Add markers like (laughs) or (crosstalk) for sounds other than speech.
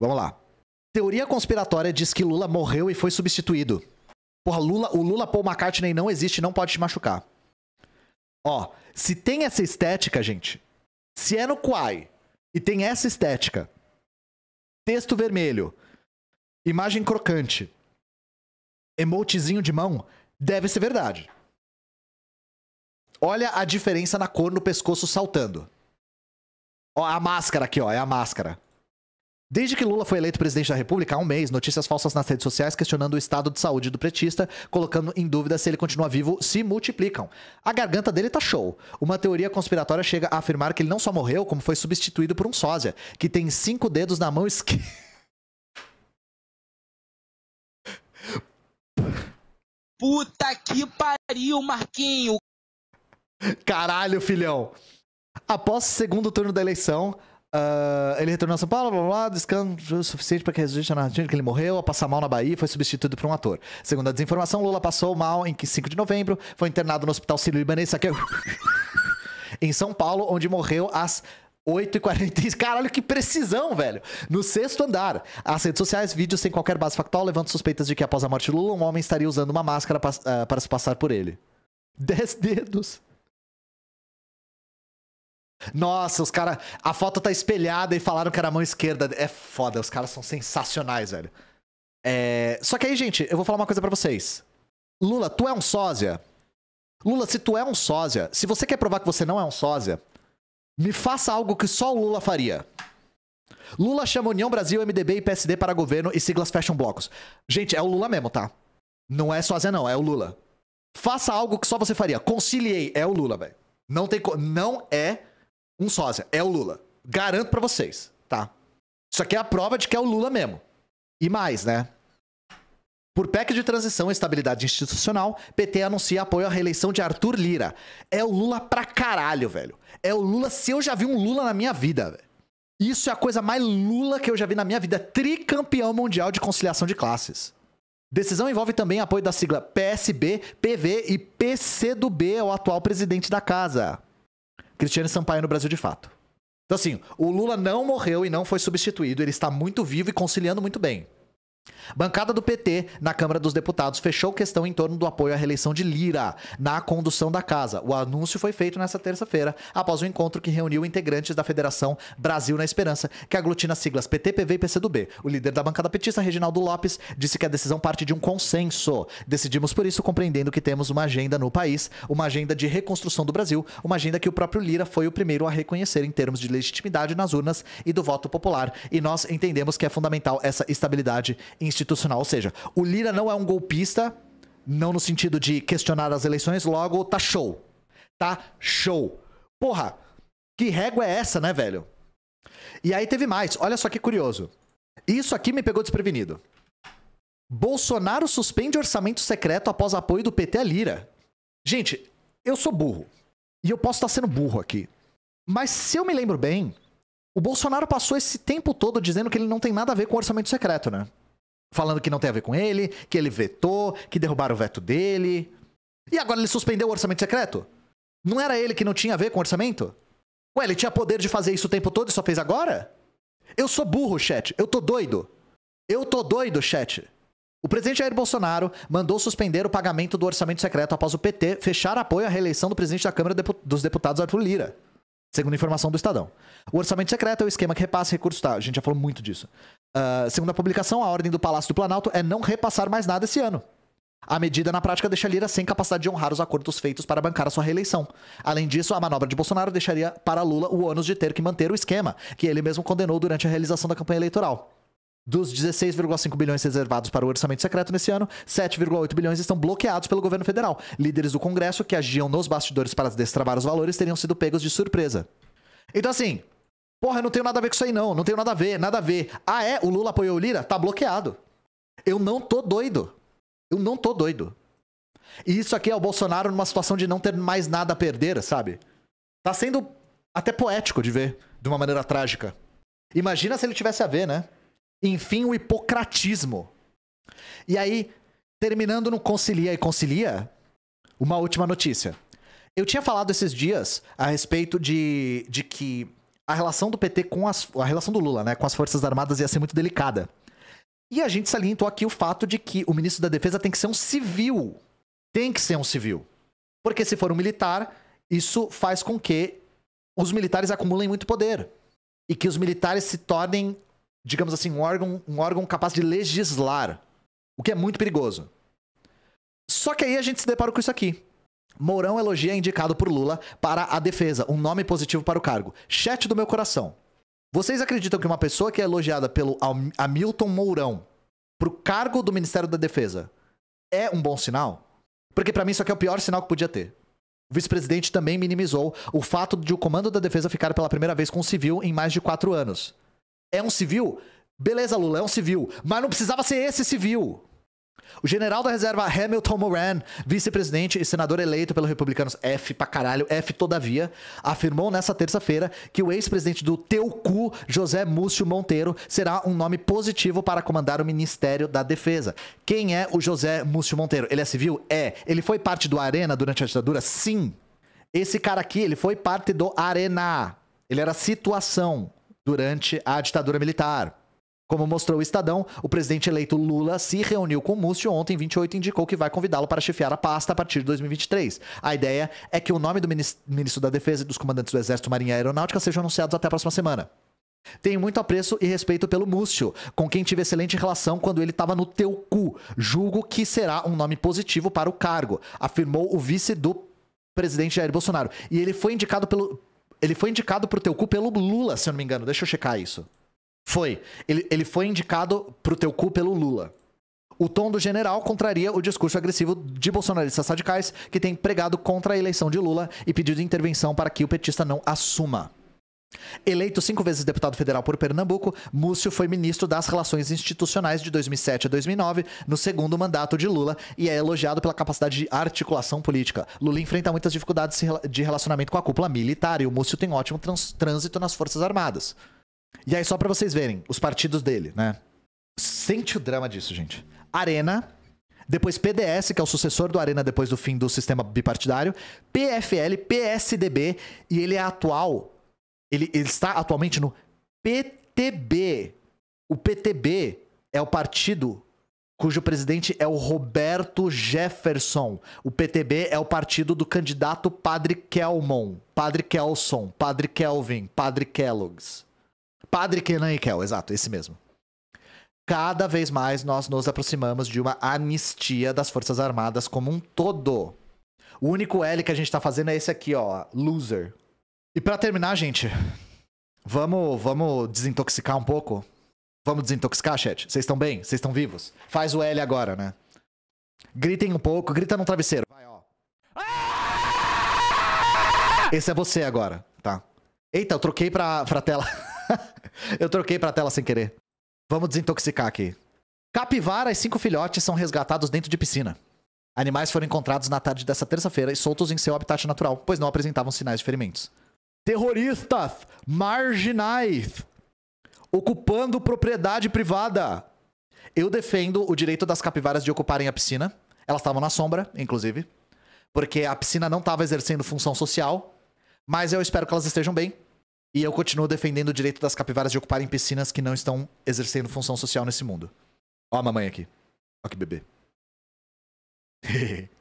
Vamos lá. Teoria conspiratória diz que Lula morreu e foi substituído. Porra, Lula, o Lula Paul McCartney não existe, não pode te machucar. Ó, se tem essa estética, gente, se é no Quai e tem essa estética, texto vermelho, imagem crocante, emotezinho de mão, deve ser verdade. Olha a diferença na cor no pescoço saltando. Ó, a máscara aqui, ó, é a máscara. Desde que Lula foi eleito presidente da República, há um mês, notícias falsas nas redes sociais questionando o estado de saúde do pretista, colocando em dúvida se ele continua vivo, se multiplicam. A garganta dele tá show. Uma teoria conspiratória chega a afirmar que ele não só morreu, como foi substituído por um sósia, que tem cinco dedos na mão esquerda. Puta que pariu, Marquinho! Caralho, filhão! Após o segundo turno da eleição, Uh, ele retornou a São Paulo, blá blá, descanso suficiente para que resista na narrativa que ele morreu a passar mal na Bahia e foi substituído por um ator. Segundo a desinformação, Lula passou mal em 5 de novembro, foi internado no Hospital Sírio-Libanês, aqui é... (laughs) em São Paulo, onde morreu às 8h45. Caralho, que precisão, velho! No sexto andar, as redes sociais, vídeos sem qualquer base factual, levando suspeitas de que após a morte de Lula, um homem estaria usando uma máscara uh, para se passar por ele. Dez dedos. Nossa, os caras. A foto tá espelhada e falaram que era a mão esquerda. É foda, os caras são sensacionais, velho. É... Só que aí, gente, eu vou falar uma coisa para vocês. Lula, tu é um sósia? Lula, se tu é um sósia, se você quer provar que você não é um sósia, me faça algo que só o Lula faria. Lula chama União Brasil, MDB e PSD para governo e siglas fecham blocos. Gente, é o Lula mesmo, tá? Não é sósia, não, é o Lula. Faça algo que só você faria. Conciliei, é o Lula, velho. Não tem. Co... Não é um sósia. É o Lula. Garanto para vocês, tá? Isso aqui é a prova de que é o Lula mesmo. E mais, né? Por PEC de transição e estabilidade institucional, PT anuncia apoio à reeleição de Arthur Lira. É o Lula pra caralho, velho. É o Lula se eu já vi um Lula na minha vida, velho. Isso é a coisa mais Lula que eu já vi na minha vida. Tricampeão mundial de conciliação de classes. Decisão envolve também apoio da sigla PSB, PV e PCdoB ao atual presidente da casa. Cristiano Sampaio no Brasil de fato. Então, assim, o Lula não morreu e não foi substituído, ele está muito vivo e conciliando muito bem. Bancada do PT na Câmara dos Deputados fechou questão em torno do apoio à reeleição de Lira na condução da casa. O anúncio foi feito nesta terça-feira, após o um encontro que reuniu integrantes da Federação Brasil na Esperança, que aglutina siglas PT, PV e PCdoB. O líder da bancada petista, Reginaldo Lopes, disse que a decisão parte de um consenso. Decidimos por isso, compreendendo que temos uma agenda no país, uma agenda de reconstrução do Brasil, uma agenda que o próprio Lira foi o primeiro a reconhecer em termos de legitimidade nas urnas e do voto popular. E nós entendemos que é fundamental essa estabilidade institucional. Ou seja, o Lira não é um golpista, não no sentido de questionar as eleições, logo tá show. Tá show. Porra, que régua é essa, né, velho? E aí teve mais. Olha só que curioso. Isso aqui me pegou desprevenido. Bolsonaro suspende orçamento secreto após apoio do PT a Lira. Gente, eu sou burro. E eu posso estar sendo burro aqui. Mas se eu me lembro bem, o Bolsonaro passou esse tempo todo dizendo que ele não tem nada a ver com orçamento secreto, né? falando que não tem a ver com ele, que ele vetou, que derrubaram o veto dele. E agora ele suspendeu o orçamento secreto? Não era ele que não tinha a ver com o orçamento? Ué, ele tinha poder de fazer isso o tempo todo e só fez agora? Eu sou burro, chat. Eu tô doido. Eu tô doido, chat. O presidente Jair Bolsonaro mandou suspender o pagamento do orçamento secreto após o PT fechar apoio à reeleição do presidente da Câmara dos Deputados, Arthur Lira. Segundo informação do Estadão. O orçamento secreto é o esquema que repassa recursos. Tá, a gente já falou muito disso. Uh, segundo a publicação, a ordem do Palácio do Planalto é não repassar mais nada esse ano. A medida, na prática, deixa Lira sem capacidade de honrar os acordos feitos para bancar a sua reeleição. Além disso, a manobra de Bolsonaro deixaria para Lula o ônus de ter que manter o esquema, que ele mesmo condenou durante a realização da campanha eleitoral. Dos 16,5 bilhões reservados para o orçamento secreto nesse ano, 7,8 bilhões estão bloqueados pelo governo federal. Líderes do Congresso que agiam nos bastidores para destravar os valores teriam sido pegos de surpresa. Então, assim, Porra, eu não tenho nada a ver com isso aí, não. Não tenho nada a ver, nada a ver. Ah, é? O Lula apoiou o Lira? Tá bloqueado. Eu não tô doido. Eu não tô doido. E isso aqui é o Bolsonaro numa situação de não ter mais nada a perder, sabe? Tá sendo até poético de ver, de uma maneira trágica. Imagina se ele tivesse a ver, né? Enfim, o hipocratismo. E aí, terminando no concilia e concilia, uma última notícia. Eu tinha falado esses dias a respeito de, de que a relação do PT com as, a relação do Lula, né, com as Forças Armadas ia ser muito delicada. E a gente salientou aqui o fato de que o ministro da Defesa tem que ser um civil. Tem que ser um civil. Porque se for um militar, isso faz com que os militares acumulem muito poder e que os militares se tornem, digamos assim, um órgão, um órgão capaz de legislar, o que é muito perigoso. Só que aí a gente se depara com isso aqui. Mourão elogia indicado por Lula para a defesa, um nome positivo para o cargo. Chat do meu coração. Vocês acreditam que uma pessoa que é elogiada pelo Hamilton Mourão para o cargo do Ministério da Defesa é um bom sinal? Porque para mim isso aqui é o pior sinal que podia ter. O vice-presidente também minimizou o fato de o comando da defesa ficar pela primeira vez com um civil em mais de quatro anos. É um civil? Beleza, Lula, é um civil. Mas não precisava ser esse civil. O general da reserva Hamilton Moran, vice-presidente e senador eleito pelos republicanos F pra caralho, F todavia, afirmou nesta terça-feira que o ex-presidente do Teucu, José Múcio Monteiro, será um nome positivo para comandar o Ministério da Defesa. Quem é o José Múcio Monteiro? Ele é civil? É. Ele foi parte do Arena durante a ditadura? Sim. Esse cara aqui, ele foi parte do Arena. Ele era situação durante a ditadura militar. Como mostrou o Estadão, o presidente eleito Lula se reuniu com Múcio ontem, 28, e indicou que vai convidá-lo para chefiar a pasta a partir de 2023. A ideia é que o nome do ministro da Defesa e dos comandantes do Exército, Marinha e Aeronáutica sejam anunciados até a próxima semana. Tenho muito apreço e respeito pelo Múcio, com quem tive excelente relação quando ele estava no teu cu. Julgo que será um nome positivo para o cargo, afirmou o vice do presidente Jair Bolsonaro. E ele foi indicado pelo. Ele foi indicado pro teu cu pelo Lula, se eu não me engano. Deixa eu checar isso. Foi. Ele, ele foi indicado pro teu cu pelo Lula. O tom do general contraria o discurso agressivo de bolsonaristas radicais que têm pregado contra a eleição de Lula e pedido intervenção para que o petista não assuma. Eleito cinco vezes deputado federal por Pernambuco, Múcio foi ministro das Relações Institucionais de 2007 a 2009, no segundo mandato de Lula, e é elogiado pela capacidade de articulação política. Lula enfrenta muitas dificuldades de relacionamento com a cúpula militar e o Múcio tem ótimo trânsito nas Forças Armadas. E aí, só para vocês verem, os partidos dele, né? Sente o drama disso, gente. Arena, depois PDS, que é o sucessor do Arena depois do fim do sistema bipartidário, PFL, PSDB, e ele é atual, ele, ele está atualmente no PTB. O PTB é o partido cujo presidente é o Roberto Jefferson. O PTB é o partido do candidato Padre Kelmon, Padre Kelson, Padre Kelvin, Padre Kellogg's. Padre Kenan Ikel, exato, esse mesmo. Cada vez mais nós nos aproximamos de uma anistia das Forças Armadas como um todo. O único L que a gente tá fazendo é esse aqui, ó, loser. E para terminar, gente, vamos, vamos desintoxicar um pouco. Vamos desintoxicar, chat? Vocês estão bem? Vocês estão vivos? Faz o L agora, né? Gritem um pouco, grita no travesseiro. Vai, ó. Esse é você agora, tá? Eita, eu troquei pra, pra tela. (laughs) Eu troquei pra tela sem querer. Vamos desintoxicar aqui. Capivara e cinco filhotes são resgatados dentro de piscina. Animais foram encontrados na tarde dessa terça-feira e soltos em seu habitat natural, pois não apresentavam sinais de ferimentos. Terroristas marginais ocupando propriedade privada. Eu defendo o direito das capivaras de ocuparem a piscina. Elas estavam na sombra, inclusive, porque a piscina não estava exercendo função social. Mas eu espero que elas estejam bem e eu continuo defendendo o direito das capivaras de ocuparem piscinas que não estão exercendo função social nesse mundo. Ó a mamãe aqui. Ó que bebê. (laughs)